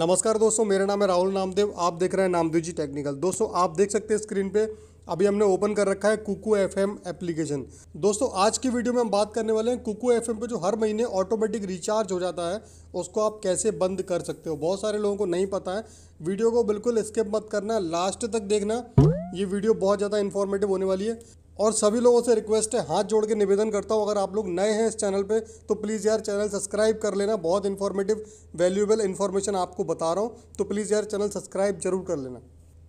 नमस्कार दोस्तों मेरा नाम है राहुल नामदेव आप देख रहे हैं नामदेव जी टेक्निकल दोस्तों आप देख सकते हैं स्क्रीन पे अभी हमने ओपन कर रखा है कुकू एफ एम एप्लीकेशन दोस्तों आज की वीडियो में हम बात करने वाले हैं कुकू एफ एम जो हर महीने ऑटोमेटिक रिचार्ज हो जाता है उसको आप कैसे बंद कर सकते हो बहुत सारे लोगों को नहीं पता है वीडियो को बिल्कुल स्किप मत करना लास्ट तक देखना ये वीडियो बहुत ज़्यादा इन्फॉर्मेटिव होने वाली है और सभी लोगों से रिक्वेस्ट है हाथ जोड़ के निवेदन करता हूँ अगर आप लोग नए हैं इस चैनल पे तो प्लीज़ यार चैनल सब्सक्राइब कर लेना बहुत इन्फॉर्मेटिव वैल्यूएबल इन्फॉर्मेशन आपको बता रहा हूँ तो प्लीज़ यार चैनल सब्सक्राइब जरूर कर लेना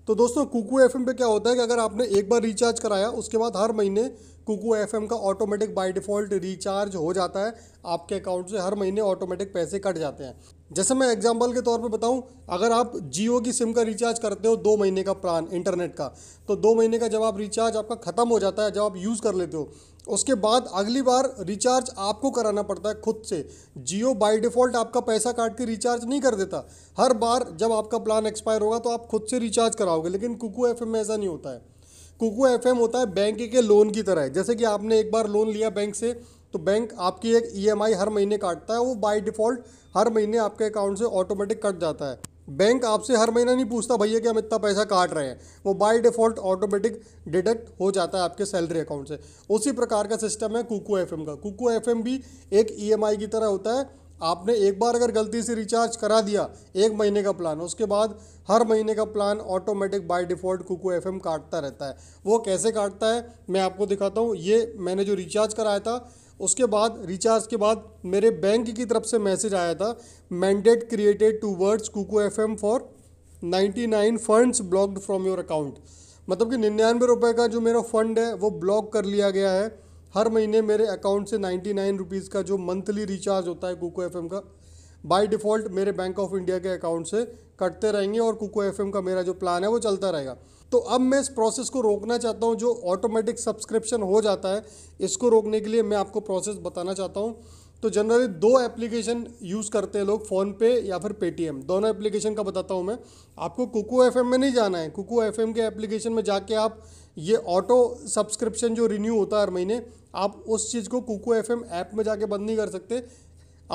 तो दोस्तों कुकू एफ पे क्या होता है कि अगर आपने एक बार रिचार्ज कराया उसके बाद हर महीने कुकू एफ का ऑटोमेटिक बाई डिफ़ॉल्ट रिचार्ज हो जाता है आपके अकाउंट से हर महीने ऑटोमेटिक पैसे कट जाते हैं जैसे मैं एग्जाम्पल के तौर पर बताऊं अगर आप जियो की सिम का रिचार्ज करते हो दो महीने का प्लान इंटरनेट का तो दो महीने का जब आप रिचार्ज आपका ख़त्म हो जाता है जब आप यूज़ कर लेते हो उसके बाद अगली बार रिचार्ज आपको कराना पड़ता है खुद से जियो बाय डिफ़ॉल्ट आपका पैसा काट के रिचार्ज नहीं कर देता हर बार जब आपका प्लान एक्सपायर होगा तो आप खुद से रिचार्ज कराओगे लेकिन कुकू एफ में ऐसा नहीं होता है कुकू एफ होता है बैंक के लोन की तरह जैसे कि आपने एक बार लोन लिया बैंक से तो बैंक आपकी एक ई e हर महीने काटता है वो बाय डिफ़ॉल्ट हर महीने आपके अकाउंट से ऑटोमेटिक कट जाता है बैंक आपसे हर महीना नहीं पूछता भैया कि हम इतना पैसा काट रहे हैं वो बाय डिफ़ॉल्ट ऑटोमेटिक डिडक्ट हो जाता है आपके सैलरी अकाउंट से उसी प्रकार का सिस्टम है कुकू एफ का कुकू एफ भी एक ई e की तरह होता है आपने एक बार अगर गलती से रिचार्ज करा दिया एक महीने का प्लान उसके बाद हर महीने का plan automatic by default Kuku F काटता रहता है वो कैसे काटता है मैं आपको दिखाता हूँ ये मैंने जो रिचार्ज कराया था उसके बाद रिचार्ज के बाद मेरे बैंक की तरफ से मैसेज आया था mandate created towards Kuku F for nine funds blocked from your account मतलब कि निन्यानवे रुपये का जो मेरा फंड है वो ब्लॉक कर लिया गया है हर महीने मेरे अकाउंट से नाइन्टी नाइन रुपीज़ का जो मंथली रिचार्ज होता है कुको एफ का बाई डिफ़ॉल्ट मेरे बैंक ऑफ इंडिया के अकाउंट से कटते रहेंगे और कुको एफ का मेरा जो प्लान है वो चलता रहेगा तो अब मैं इस प्रोसेस को रोकना चाहता हूँ जो ऑटोमेटिक सब्सक्रिप्शन हो जाता है इसको रोकने के लिए मैं आपको प्रोसेस बताना चाहता हूँ तो जनरली दो एप्लीकेशन यूज़ करते हैं लोग फ़ोनपे या फिर पेटीएम दोनों एप्लीकेशन का बताता हूँ मैं आपको कुकू एफ में नहीं जाना है कुकू एफ के एप्लीकेशन में जाके आप ये ऑटो सब्सक्रिप्शन जो रिन्यू होता है हर महीने आप उस चीज़ को कुकू एफ ऐप में जाके बंद नहीं कर सकते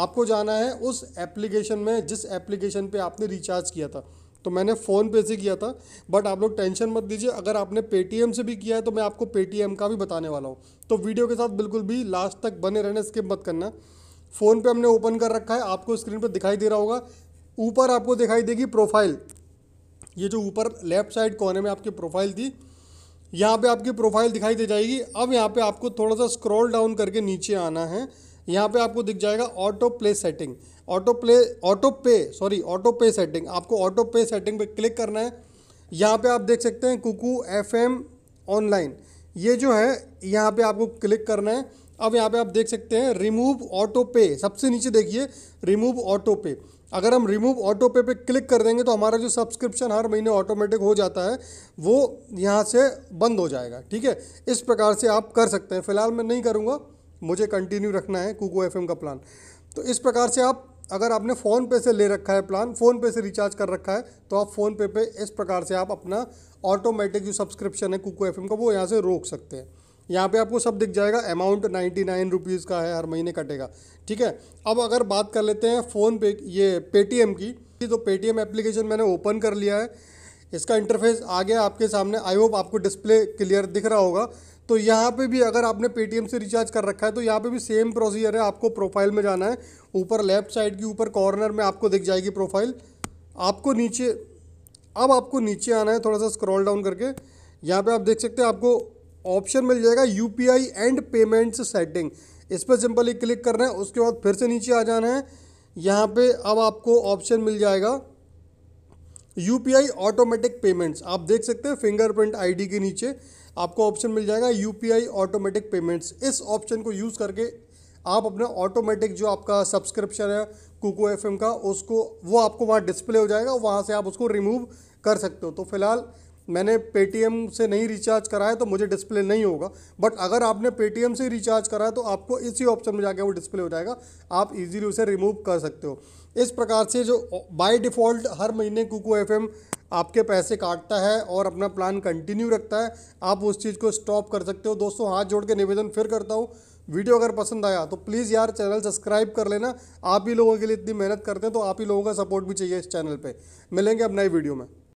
आपको जाना है उस एप्लीकेशन में जिस एप्लीकेशन पे आपने रिचार्ज किया था तो मैंने फ़ोन पे से किया था बट आप लोग टेंशन मत दीजिए अगर आपने पेटीएम से भी किया है तो मैं आपको पेटीएम का भी बताने वाला हूँ तो वीडियो के साथ बिल्कुल भी लास्ट तक बने रहने स्किप मत करना फ़ोन पे हमने ओपन कर रखा है आपको स्क्रीन पर दिखाई दे रहा होगा ऊपर आपको दिखाई देगी प्रोफाइल ये जो ऊपर लेफ्ट साइड कोने में आपकी प्रोफाइल थी यहाँ पर आपकी प्रोफाइल दिखाई दे जाएगी अब यहाँ पर आपको थोड़ा सा स्क्रॉल डाउन करके नीचे आना है यहाँ पे आपको दिख जाएगा auto play setting auto play auto pay sorry auto pay setting आपको ऑटो पे सेटिंग पे क्लिक करना है यहाँ पे आप देख सकते हैं कुकू एफ एम ऑनलाइन ये जो है यहाँ पे आपको क्लिक करना है अब यहाँ पे आप देख सकते हैं रिमूव ऑटो पे सबसे नीचे देखिए रिमूव ऑटो पे अगर हम रिमूव ऑटो पे पे क्लिक कर देंगे तो हमारा जो सब्सक्रिप्शन हर महीने ऑटोमेटिक हो जाता है वो यहाँ से बंद हो जाएगा ठीक है इस प्रकार से आप कर सकते हैं फिलहाल मैं नहीं करूँगा मुझे कंटिन्यू रखना है कूको एफ का प्लान तो इस प्रकार से आप अगर आपने फ़ोन पे से ले रखा है प्लान फ़ोन पे से रिचार्ज कर रखा है तो आप फ़ोन पे पे इस प्रकार से आप अपना ऑटोमेटिक जो सब्सक्रिप्शन है कुको एफ का वो यहाँ से रोक सकते हैं यहाँ पे आपको सब दिख जाएगा अमाउंट नाइन्टी नाइन रुपीज़ का है हर महीने कटेगा ठीक है अब अगर बात कर लेते हैं फ़ोन पे ये पेटीएम की तो पेटीएम एप्लीकेशन मैंने ओपन कर लिया है इसका इंटरफेस आ गया आपके सामने आई होप आपको डिस्प्ले क्लियर दिख रहा होगा तो यहाँ पे भी अगर आपने पेटीएम से रिचार्ज कर रखा है तो यहाँ पे भी सेम प्रोसीजर है आपको प्रोफाइल में जाना है ऊपर लेफ्ट साइड के ऊपर कॉर्नर में आपको दिख जाएगी प्रोफाइल आपको नीचे अब आपको नीचे आना है थोड़ा सा स्क्रॉल डाउन करके यहाँ पे आप देख सकते हैं आपको ऑप्शन मिल जाएगा यू एंड पेमेंट्स सेटिंग इस पर सिंपली क्लिक करना है उसके बाद फिर से नीचे आ जाना है यहाँ पर अब आपको ऑप्शन मिल जाएगा U P I automatic payments आप देख सकते हैं फिंगरप्रिंट डी के नीचे आपको ऑप्शन मिल जाएगा U P I automatic payments इस ऑप्शन को यूज़ करके आप अपना ऑटोमेटिक जो आपका सब्सक्रिप्शन है कुको एफ का उसको वो आपको वहाँ डिस्प्ले हो जाएगा वहाँ से आप उसको रिमूव कर सकते हो तो फिलहाल मैंने पेटीएम से नहीं रिचार्ज कराया तो मुझे डिस्प्ले नहीं होगा बट अगर आपने पेटीएम से रिचार्ज कराया तो आपको इसी ऑप्शन में जाकर वो डिस्प्ले हो जाएगा आप इजीली उसे रिमूव कर सकते हो इस प्रकार से जो बाय डिफ़ॉल्ट हर महीने कुकू एफ आपके पैसे काटता है और अपना प्लान कंटिन्यू रखता है आप उस चीज़ को स्टॉप कर सकते हो दोस्तों हाथ जोड़ के निवेदन फिर करता हूँ वीडियो अगर पसंद आया तो प्लीज़ यार चैनल सब्सक्राइब कर लेना आप ही लोगों के लिए इतनी मेहनत करते हैं तो आप ही लोगों का सपोर्ट भी चाहिए इस चैनल पे मिलेंगे अब नए वीडियो में